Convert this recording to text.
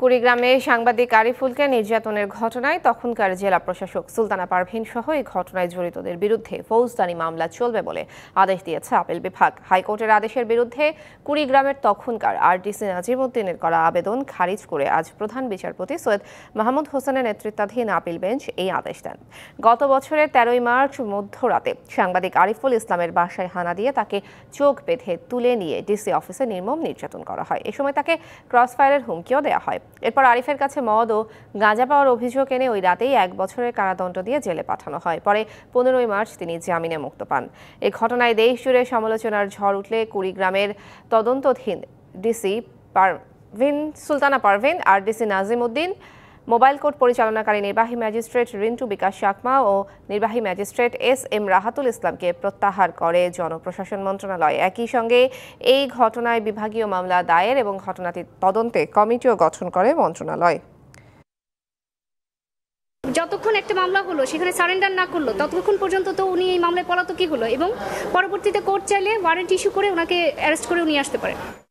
কুড়িগ্রামে সাংবাদিক আরিফুলকে নির্যাতনের ঘটনায় তখনকার জেলা প্রশাসক সুলতানা পারভিন সহ এই ঘটনায় জড়িতদের বিরুদ্ধে ফৌজদারি মামলা চলবে বলে আদেশ দিয়েছে আপিল বিভাগ হাইকোর্টের আদেশের বিরুদ্ধে কুড়িগ্রামের তখনকার ডিসি নাজিম উদ্দিনের করা আবেদন খারিজ করে আজ প্রধান বিচারপতি সৈয়দ মাহমুদ হোসেনের নেতৃত্বাধীন আপিল বেঞ্চ এই আদেশ দেন গত বছরের তেরোই মার্চ মধ্যরাতে সাংবাদিক আরিফুল ইসলামের বাসায় হানা দিয়ে তাকে চোখ বেঁধে তুলে নিয়ে ডিসি অফিসে নির্মম নির্যাতন করা হয় এ সময় তাকে ক্রসফায়ারের হুমকিও দেওয়া হয় এরপর আরিফের কাছে মদ ও গাঁজা পাওয়ার অভিযোগ এনে ওই রাতেই এক বছরের কারাদণ্ড দিয়ে জেলে পাঠানো হয় পরে পনেরোই মার্চ তিনি জামিনে মুক্ত পান এ ঘটনায় দেশ জুড়ে সমালোচনার ঝড় উঠলে কুড়িগ্রামের তদন্তধীন ডিসি পারভিন সুলতানা পারভিন আর DC Nazim Uddin mobile court পরিচালনাকারী নির্বাহী ম্যাজিস্ট্রেট রিন্টু বিকাশ শাকমা ও নির্বাহী ম্যাজিস্ট্রেট এস এম রাহাতুল ইসলামকে প্রত্যাহার করে জনপ্রশাসন মন্ত্রণালয় একই সঙ্গে এই ঘটনায় বিভাগীয় মামলা দায়ের এবং ঘটনাটি তদন্তে কমিটিও গঠন করে মন্ত্রণালয় যতক্ষণ একটা মামলা হলো সেখানে সারেন্ডার না করলো ততক্ষণ পর্যন্ত তো উনি এই মামলায় পলাতকই হলো এবং পরবর্তীতে কোর্ট চাইলে ওয়ারেন্ট ইস্যু করে ওনাকে অ্যারেস্ট করে উনি আসতে পারেন